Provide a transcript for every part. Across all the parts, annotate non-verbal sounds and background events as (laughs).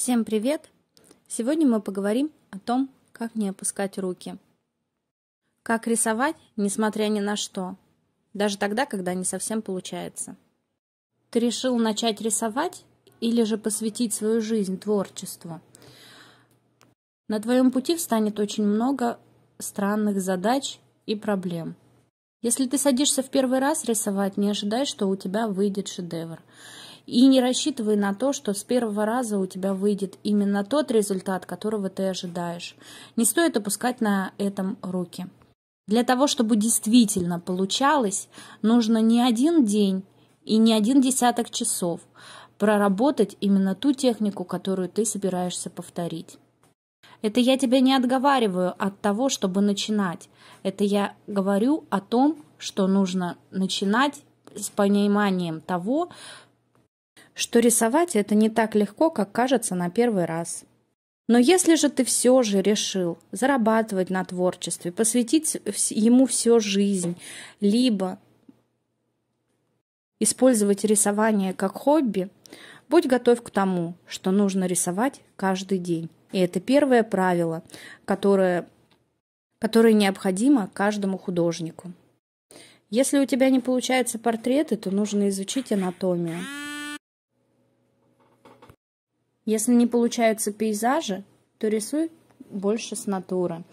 Всем привет! Сегодня мы поговорим о том, как не опускать руки. Как рисовать, несмотря ни на что, даже тогда, когда не совсем получается. Ты решил начать рисовать или же посвятить свою жизнь творчеству? На твоем пути встанет очень много странных задач и проблем. Если ты садишься в первый раз рисовать, не ожидай, что у тебя выйдет шедевр – и не рассчитывай на то, что с первого раза у тебя выйдет именно тот результат, которого ты ожидаешь. Не стоит опускать на этом руки. Для того, чтобы действительно получалось, нужно не один день и не один десяток часов проработать именно ту технику, которую ты собираешься повторить. Это я тебя не отговариваю от того, чтобы начинать. Это я говорю о том, что нужно начинать с пониманием того, что рисовать это не так легко, как кажется на первый раз. Но если же ты все же решил зарабатывать на творчестве, посвятить ему всю жизнь, либо использовать рисование как хобби, будь готов к тому, что нужно рисовать каждый день. И это первое правило, которое, которое необходимо каждому художнику. Если у тебя не получаются портреты, то нужно изучить анатомию. Если не получаются пейзажи, то рисуй больше с натуры.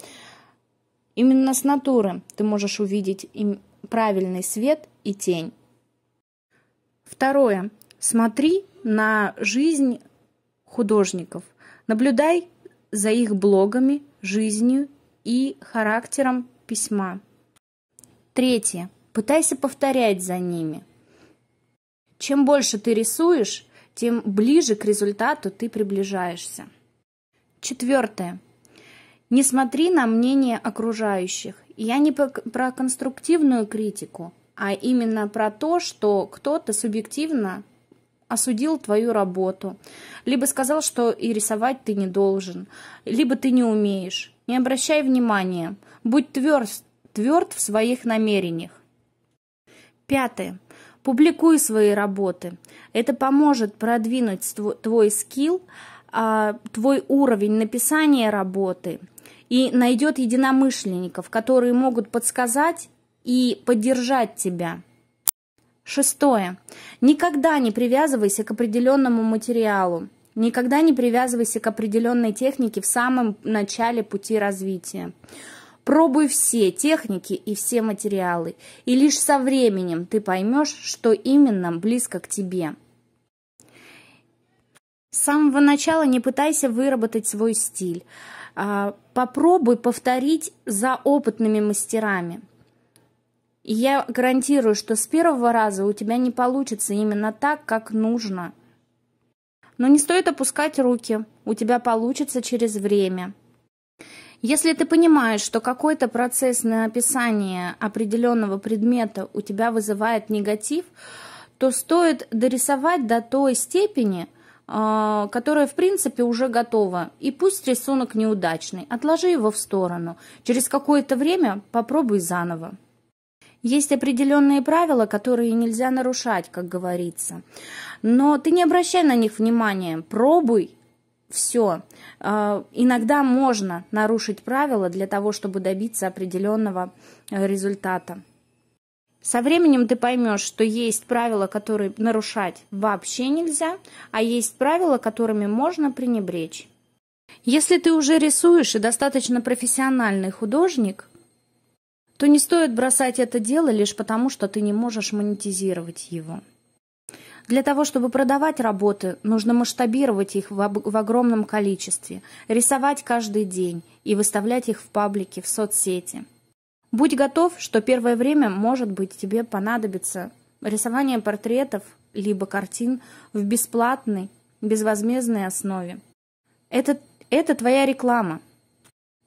Именно с натуры ты можешь увидеть правильный свет и тень. Второе. Смотри на жизнь художников. Наблюдай за их блогами, жизнью и характером письма. Третье. Пытайся повторять за ними. Чем больше ты рисуешь, тем ближе к результату ты приближаешься. Четвертое. Не смотри на мнение окружающих. Я не про конструктивную критику, а именно про то, что кто-то субъективно осудил твою работу, либо сказал, что и рисовать ты не должен, либо ты не умеешь. Не обращай внимания, будь тверд, тверд в своих намерениях. Пятое. Публикуй свои работы. Это поможет продвинуть твой скилл, а, твой уровень написания работы и найдет единомышленников, которые могут подсказать и поддержать тебя. Шестое. Никогда не привязывайся к определенному материалу. Никогда не привязывайся к определенной технике в самом начале пути развития. Пробуй все техники и все материалы, и лишь со временем ты поймешь, что именно близко к тебе. С самого начала не пытайся выработать свой стиль. А, попробуй повторить за опытными мастерами. я гарантирую, что с первого раза у тебя не получится именно так, как нужно. Но не стоит опускать руки, у тебя получится через время – если ты понимаешь, что какой-то процесс на описание определенного предмета у тебя вызывает негатив, то стоит дорисовать до той степени, а, которая, в принципе, уже готова. И пусть рисунок неудачный, отложи его в сторону. Через какое-то время попробуй заново. Есть определенные правила, которые нельзя нарушать, как говорится. Но ты не обращай на них внимания. Пробуй все. А, иногда можно нарушить правила для того, чтобы добиться определенного э, результата. Со временем ты поймешь, что есть правила, которые нарушать вообще нельзя, а есть правила, которыми можно пренебречь. Если ты уже рисуешь и достаточно профессиональный художник, то не стоит бросать это дело лишь потому, что ты не можешь монетизировать его. Для того, чтобы продавать работы, нужно масштабировать их в, об- в огромном количестве, рисовать каждый день и выставлять их в паблике, в соцсети. Будь готов, что первое время, может быть, тебе понадобится рисование портретов либо картин в бесплатной, безвозмездной основе. Это, это твоя реклама.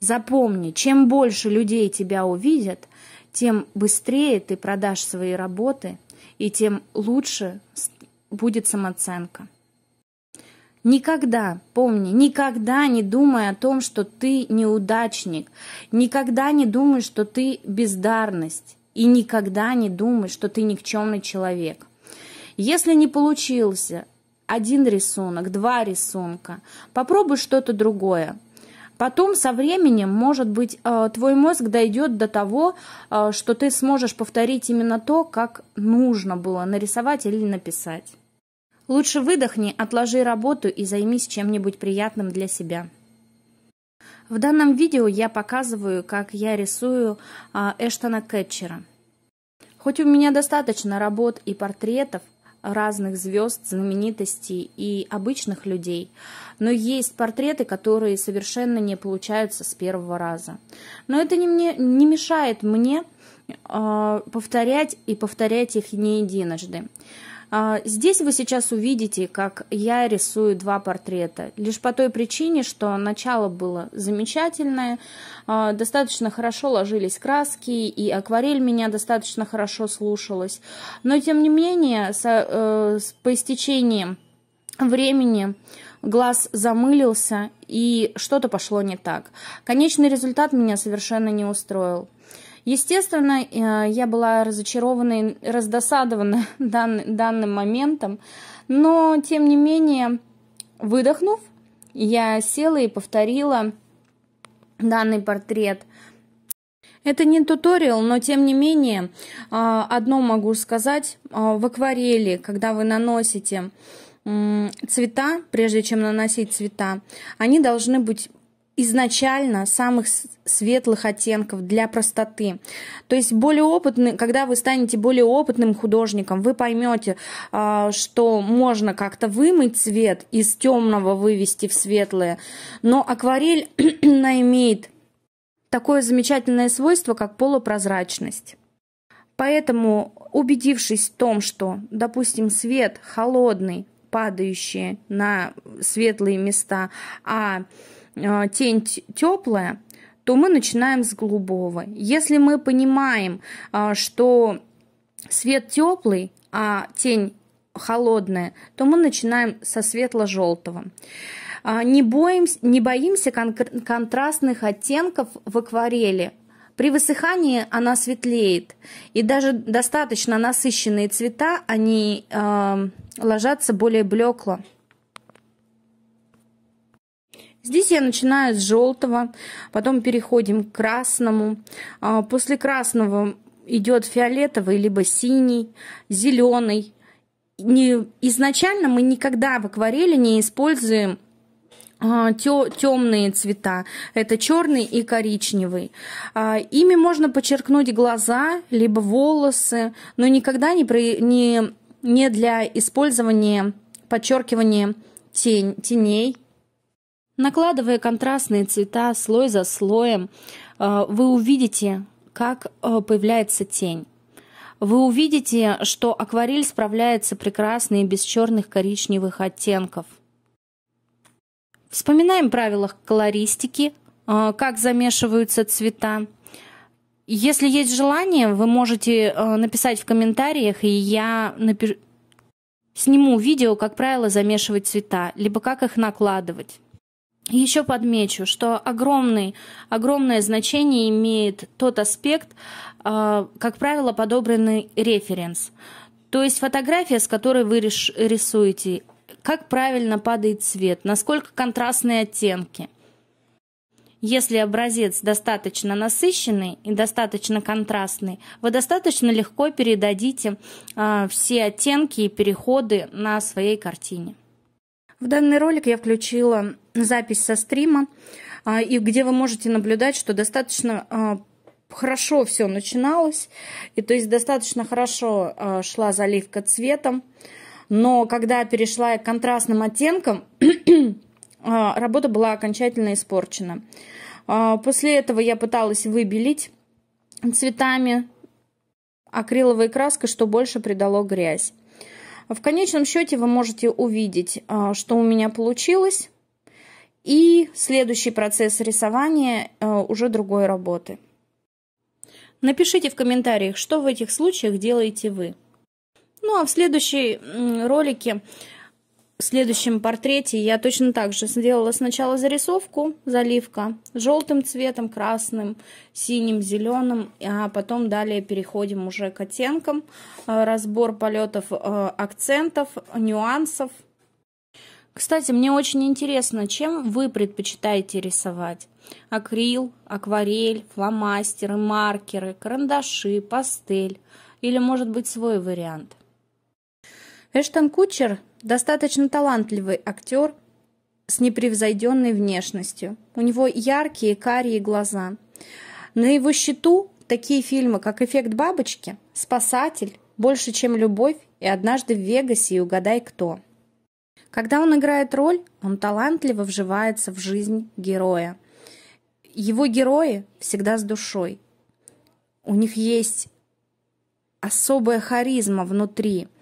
Запомни, чем больше людей тебя увидят, тем быстрее ты продашь свои работы – и тем лучше будет самооценка. Никогда, помни, никогда не думай о том, что ты неудачник, никогда не думай, что ты бездарность, и никогда не думай, что ты никчемный человек. Если не получился один рисунок, два рисунка, попробуй что-то другое, Потом со временем, может быть, э, твой мозг дойдет до того, э, что ты сможешь повторить именно то, как нужно было нарисовать или написать. Лучше выдохни, отложи работу и займись чем-нибудь приятным для себя. В данном видео я показываю, как я рисую э, Эштона Кэтчера. Хоть у меня достаточно работ и портретов, разных звезд, знаменитостей и обычных людей. Но есть портреты, которые совершенно не получаются с первого раза. Но это не, мне, не мешает мне э, повторять и повторять их не единожды. А, здесь вы сейчас увидите, как я рисую два портрета, лишь по той причине, что начало было замечательное, а, достаточно хорошо ложились краски, и акварель меня достаточно хорошо слушалась. Но, тем не менее, э, по истечении времени глаз замылился, и что-то пошло не так. Конечный результат меня совершенно не устроил. Естественно, э, я была разочарована и раздосадована (laughs) дан, данным моментом, но, тем не менее, выдохнув, я села и повторила данный портрет. Это не туториал, но тем не менее, а, одно могу сказать, а, в акварели, когда вы наносите цвета, прежде чем наносить цвета, они должны быть изначально самых светлых оттенков для простоты. То есть более опытный, когда вы станете более опытным художником, вы поймете, а, что можно как-то вымыть цвет из темного вывести в светлое. Но акварель (clears throat) имеет такое замечательное свойство, как полупрозрачность. Поэтому, убедившись в том, что, допустим, свет холодный, падающий на светлые места, а Э, тень теплая, то мы начинаем с голубого. Если мы понимаем, э, что свет теплый, а тень холодная, то мы начинаем со светло-желтого. Э, не, боимся, не боимся контрастных оттенков в акварели. При высыхании она светлеет, и даже достаточно насыщенные цвета, они э, ложатся более блекло. Здесь я начинаю с желтого, потом переходим к красному. А, после красного идет фиолетовый, либо синий, зеленый. Не, изначально мы никогда в акварели не используем а, темные цвета. Это черный и коричневый. А, ими можно подчеркнуть глаза, либо волосы, но никогда не, при, не, не для использования, подчеркивания тень, теней Накладывая контрастные цвета слой за слоем, э, вы увидите, как э, появляется тень. Вы увидите, что акварель справляется прекрасно и без черных коричневых оттенков. Вспоминаем правила колористики, э, как замешиваются цвета. Если есть желание, вы можете написать в комментариях, и я напиш... сниму видео, как правило замешивать цвета, либо как их накладывать. Еще подмечу, что огромный, огромное значение имеет тот аспект, а, как правило, подобранный референс. То есть фотография, с которой вы рисуете, как правильно падает цвет, насколько контрастные оттенки. Если образец достаточно насыщенный и достаточно контрастный, вы достаточно легко передадите а, все оттенки и переходы на своей картине. В данный ролик я включила запись со стрима, а, и где вы можете наблюдать, что достаточно а, хорошо все начиналось, и то есть достаточно хорошо а, шла заливка цветом, но когда перешла к контрастным оттенкам, (clears throat) работа была окончательно испорчена. После этого я пыталась выбелить цветами акриловой краской, что больше придало грязь. В конечном счете вы можете увидеть, а, что у меня получилось, и следующий процесс рисования а, уже другой работы. Напишите в комментариях, что в этих случаях делаете вы. Ну а в следующем ролике в следующем портрете я точно так же сделала сначала зарисовку, заливка желтым цветом, красным, синим, зеленым, а потом далее переходим уже к оттенкам, э, разбор полетов э, акцентов, нюансов. Кстати, мне очень интересно, чем вы предпочитаете рисовать? Акрил, акварель, фломастеры, маркеры, карандаши, пастель или, может быть, свой вариант – Эштон Кучер достаточно талантливый актер с непревзойденной внешностью. У него яркие карие глаза. На его счету такие фильмы, как «Эффект бабочки», «Спасатель», «Больше, чем любовь» и «Однажды в Вегасе» и «Угадай, кто». Когда он играет роль, он талантливо вживается в жизнь героя. Его герои всегда с душой. У них есть особая харизма внутри –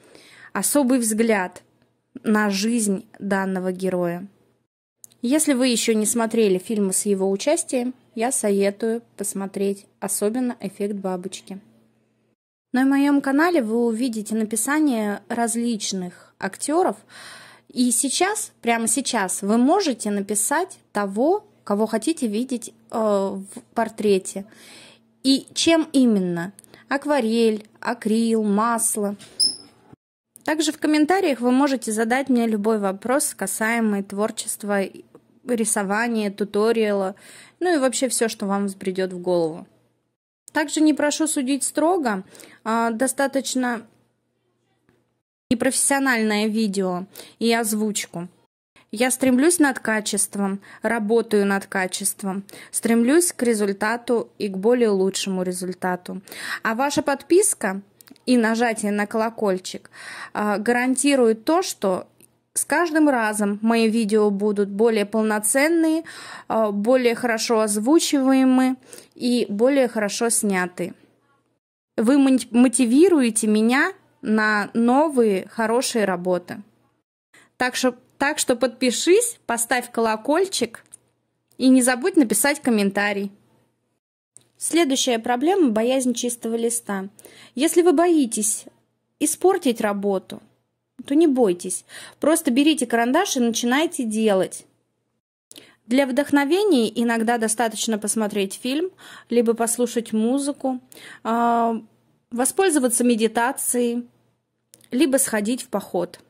особый взгляд на жизнь данного героя. Если вы еще не смотрели фильмы с его участием, я советую посмотреть, особенно «Эффект бабочки». На моем канале вы увидите написание различных актеров, и сейчас, прямо сейчас, вы можете написать того, кого хотите видеть э, в портрете. И чем именно? Акварель, акрил, масло. Также в комментариях вы можете задать мне любой вопрос, касаемый творчества, рисования, туториала, ну и вообще все, что вам взбредет в голову. Также не прошу судить строго, а, достаточно непрофессиональное видео и озвучку. Я стремлюсь над качеством, работаю над качеством, стремлюсь к результату и к более лучшему результату. А ваша подписка и нажатие на колокольчик а, гарантирует то, что с каждым разом мои видео будут более полноценные, а, более хорошо озвучиваемы и более хорошо сняты. Вы мотивируете меня на новые хорошие работы. Так что, так что подпишись, поставь колокольчик и не забудь написать комментарий. Следующая проблема – боязнь чистого листа. Если вы боитесь испортить работу, то не бойтесь. Просто берите карандаш и начинайте делать. Для вдохновения иногда достаточно посмотреть фильм, либо послушать музыку, а, воспользоваться медитацией, либо сходить в поход –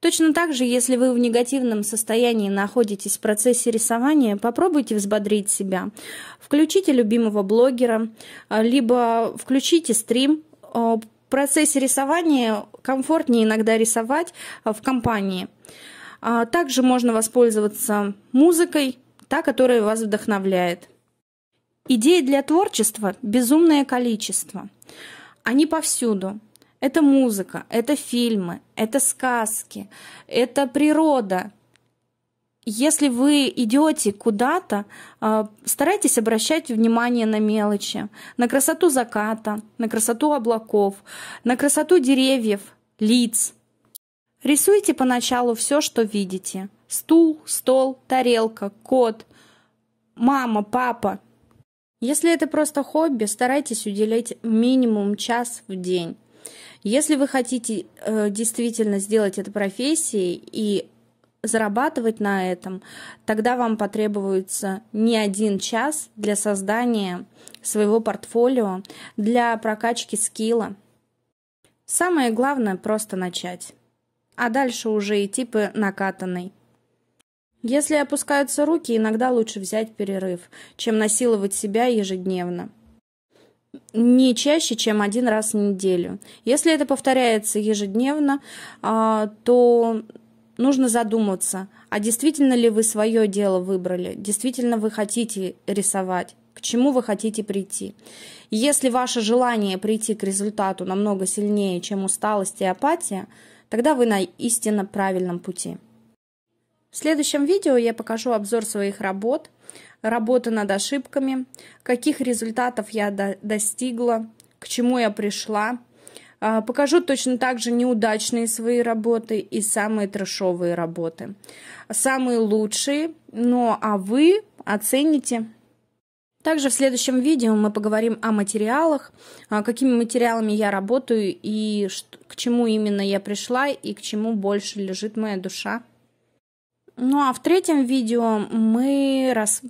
Точно так же, если вы в негативном состоянии находитесь в процессе рисования, попробуйте взбодрить себя. Включите любимого блогера, а, либо включите стрим. А, в процессе рисования комфортнее иногда рисовать а, в компании. Также можно воспользоваться музыкой, та, которая вас вдохновляет. Идей для творчества безумное количество. Они повсюду. Это музыка, это фильмы, это сказки, это природа. Если вы идете куда-то, а, старайтесь обращать внимание на мелочи, на красоту заката, на красоту облаков, на красоту деревьев, лиц. Рисуйте поначалу все, что видите. Стул, стол, тарелка, кот, мама, папа. Если это просто хобби, старайтесь уделять минимум час в день. Если вы хотите э, действительно сделать это профессией и зарабатывать на этом, тогда вам потребуется не один час для создания своего портфолио, для прокачки скилла. Самое главное просто начать, а дальше уже идти по накатанной. Если опускаются руки, иногда лучше взять перерыв, чем насиловать себя ежедневно не чаще, чем один раз в неделю. Если это повторяется ежедневно, а, то нужно задуматься, а действительно ли вы свое дело выбрали, действительно вы хотите рисовать, к чему вы хотите прийти. Если ваше желание прийти к результату намного сильнее, чем усталость и апатия, тогда вы на истинно правильном пути. В следующем видео я покажу обзор своих работ – работа над ошибками, каких результатов я до достигла, к чему я пришла. А, покажу точно так же неудачные свои работы и самые трешовые работы. Самые лучшие, но а вы оцените также в следующем видео мы поговорим о материалах, а, какими материалами я работаю и к чему именно я пришла и к чему больше лежит моя душа. Ну а в третьем видео мы рас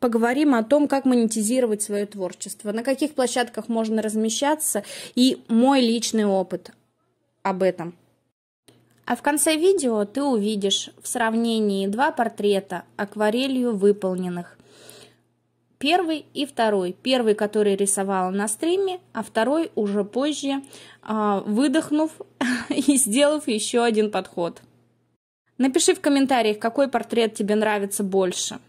поговорим о том, как монетизировать свое творчество, на каких площадках можно размещаться и мой личный опыт об этом. А в конце видео ты увидишь в сравнении два портрета акварелью выполненных. Первый и второй. Первый, который рисовала на стриме, а второй уже позже, а, выдохнув (laughs) и сделав еще один подход. Напиши в комментариях, какой портрет тебе нравится больше –